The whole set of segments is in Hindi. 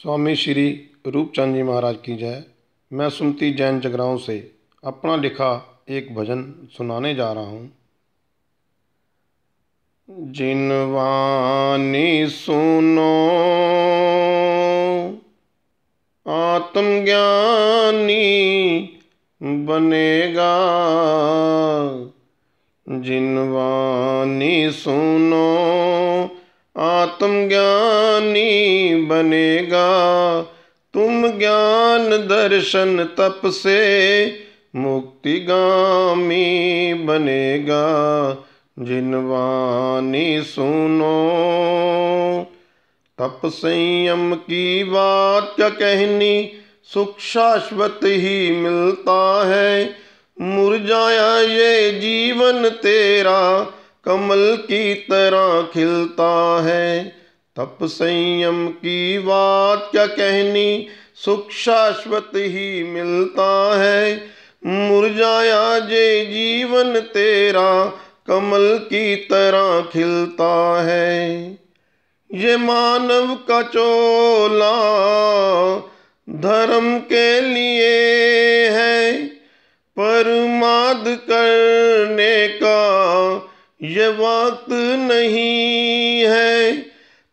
स्वामी श्री रूपचंद जी महाराज की जय मैं सुमती जैन जगराओं से अपना लिखा एक भजन सुनाने जा रहा हूँ जिनवानी सुनो आत्मज्ञानी बनेगा जिनवानी सुनो आत्मज्ञानी बनेगा तुम ज्ञान दर्शन तप से मुक्तिगामी बनेगा जिनवानी सुनो तप संयम की बात क्या कहनी सुख शाश्वत ही मिलता है मुरझाया ये जीवन तेरा कमल की तरह खिलता है तप संयम की बात क्या कहनी सुख शाश्वत ही मिलता है मुरझाया जे जीवन तेरा कमल की तरह खिलता है ये मानव का चोला धर्म के लिए है पर माद कर ये वक्त नहीं है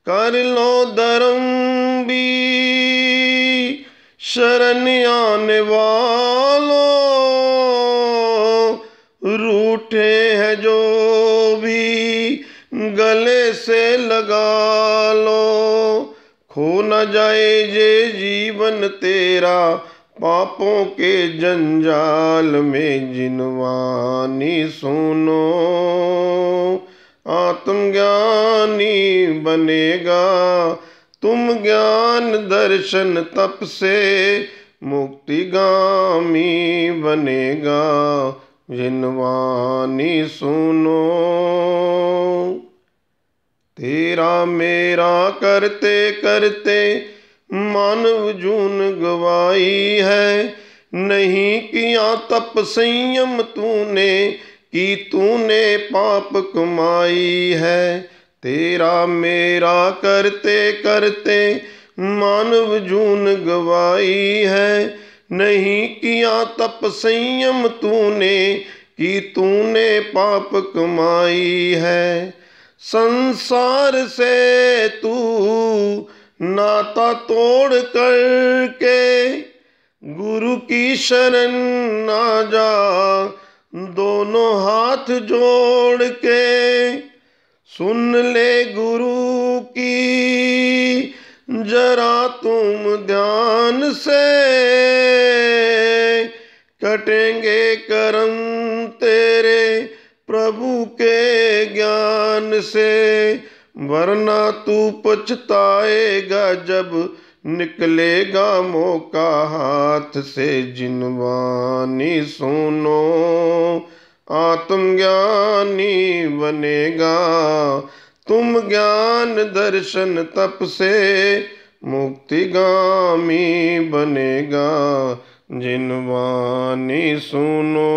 कर लो धर्म भी शरण आने वालों रूठे हैं जो भी गले से लगा लो खो न जाए जे जीवन तेरा पापों के जंजाल में जिनवानी सुनो आत्मज्ञानी बनेगा तुम ज्ञान दर्शन तप से मुक्तिगामी बनेगा जिनवानी सुनो तेरा मेरा करते करते मानव जून गवाई है नहीं किया तप संयम तूने कि तूने पाप कमाई है तेरा मेरा करते करते मानव जून गवाई है नहीं किया तप संयम तूने कि तूने पाप कमाई है संसार से तू नाता तोड़ करके गुरु की शरण ना जा दोनों हाथ जोड़ के सुन ले गुरु की जरा तुम ध्यान से कटेंगे कर्म तेरे प्रभु के ज्ञान से वरना तू पछताएगा जब निकलेगा मौका हाथ से जिनवानी सुनो आत्मज्ञानी बनेगा तुम ज्ञान दर्शन तप से मुक्तिगामी बनेगा जिनवानी सुनो